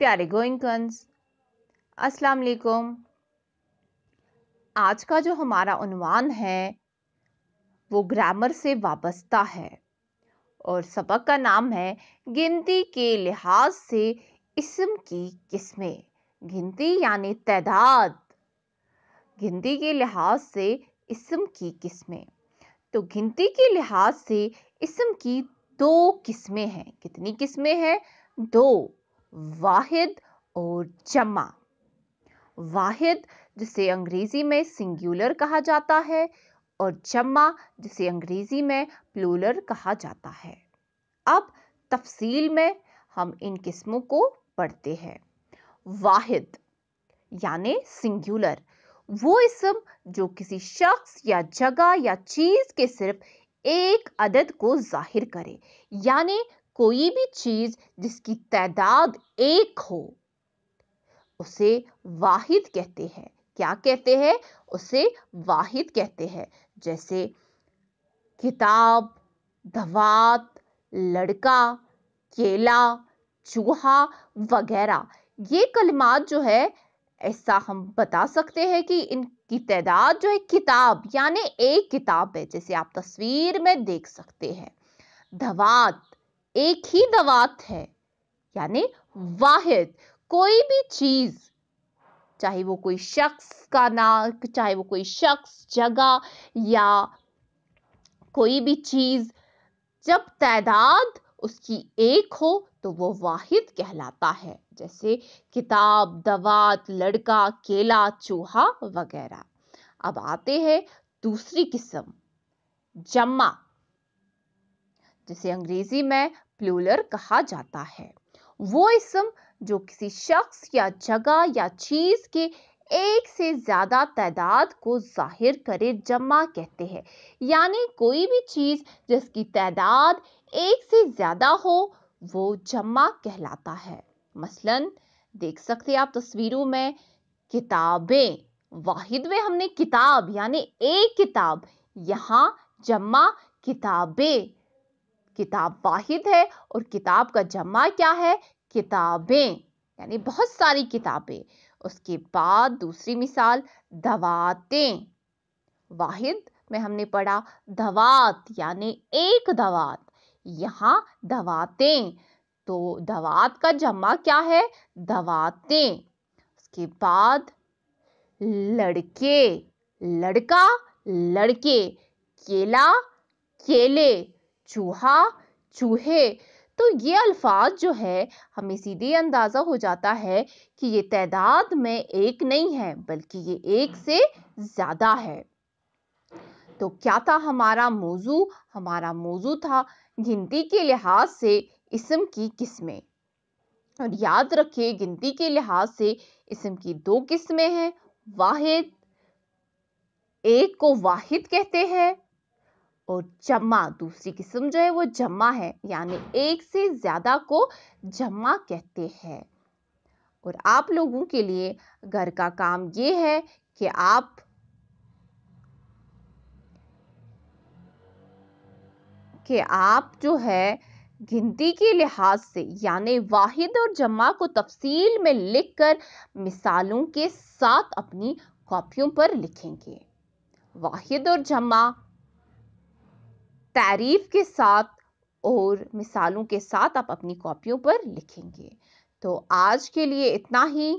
प्यारे गोइंकन्स अस्सलाम वालेकुम आज का जो हमारा उनवान है वो ग्रामर से वाबस्ता है और सबक का नाम है गिनती के लिहाज से इसम की किस्में गिनती यानी तदाद गिनती के लिहाज से इसम की किस्में तो गिनती के लिहाज से इसम की दो किस्में हैं कितनी किस्में हैं दो वाहिद और जमा वाहिद जिसे अंग्रेज़ी में सिंगुलर कहा जाता है और जमा जिसे अंग्रेज़ी में प्लूलर कहा जाता है अब तफसील में हम इन किस्मों को पढ़ते हैं वाहिद यानी सिंगुलर वो इसम जो किसी शख्स या जगह या चीज़ के सिर्फ एक अदद को जाहिर करे यानी कोई भी चीज़ जिसकी तादाद एक हो उसे वाहिद कहते हैं क्या कहते हैं उसे वाहिद कहते हैं जैसे किताब दवात लड़का केला चूहा वगैरह ये कलमात जो है ऐसा हम बता सकते हैं कि इनकी तादाद जो है किताब यानी एक किताब है जैसे आप तस्वीर में देख सकते हैं धवात एक ही दवात है यानी वाहिद कोई भी चीज़ चाहे वो कोई शख्स का ना चाहे वो कोई शख्स जगह या कोई भी चीज़ जब तादाद उसकी एक हो तो वो वाहिद कहलाता है जैसे किताब दवात लड़का केला चूहा वगैरह अब आते हैं दूसरी किस्म जमा जिसे अंग्रेजी में प्लूलर कहा जाता है वो इसम जो किसी शख्स या जगह या चीज़ के एक से ज़्यादा तादाद को जाहिर करे जमा कहते हैं यानी कोई भी चीज़ जिसकी तादाद एक से ज़्यादा हो वो जमा कहलाता है मसलन देख सकते हैं आप तस्वीरों में किताबें वाहिद में हमने किताब यानी एक किताब यहाँ जमा किताबें किताब वाहिद है और किताब का जमा क्या है किताबें यानी बहुत सारी किताबें उसके बाद दूसरी मिसाल दवातें वाहिद में हमने पढ़ा दवात यानी एक दवात यहाँ दवातें तो दवात का जमा क्या है दवातें उसके बाद लड़के लड़का लड़के केला केले चूहा चूहे तो ये अल्फाज जो है हमें सीधे अंदाज़ा हो जाता है कि ये तादाद में एक नहीं है बल्कि ये एक से ज़्यादा है तो क्या था हमारा मौजू हमारा मौजू था गिनती के लिहाज से इसम की किस्में और याद रखिए गिनती के लिहाज से इसम की दो किस्में हैं वाहिद एक को वाहिद कहते हैं और जमा दूसरी किस्म जो है वो जमा है यानी एक से ज़्यादा को जमा कहते हैं और आप लोगों के लिए घर का काम ये है कि आप कि आप जो है गिनती के लिहाज से यानी वाहिद और जमा को तफसील में लिखकर मिसालों के साथ अपनी कॉपियों पर लिखेंगे वाहिद और जमा तारीफ के साथ और मिसालों के साथ आप अपनी कॉपियों पर लिखेंगे तो आज के लिए इतना ही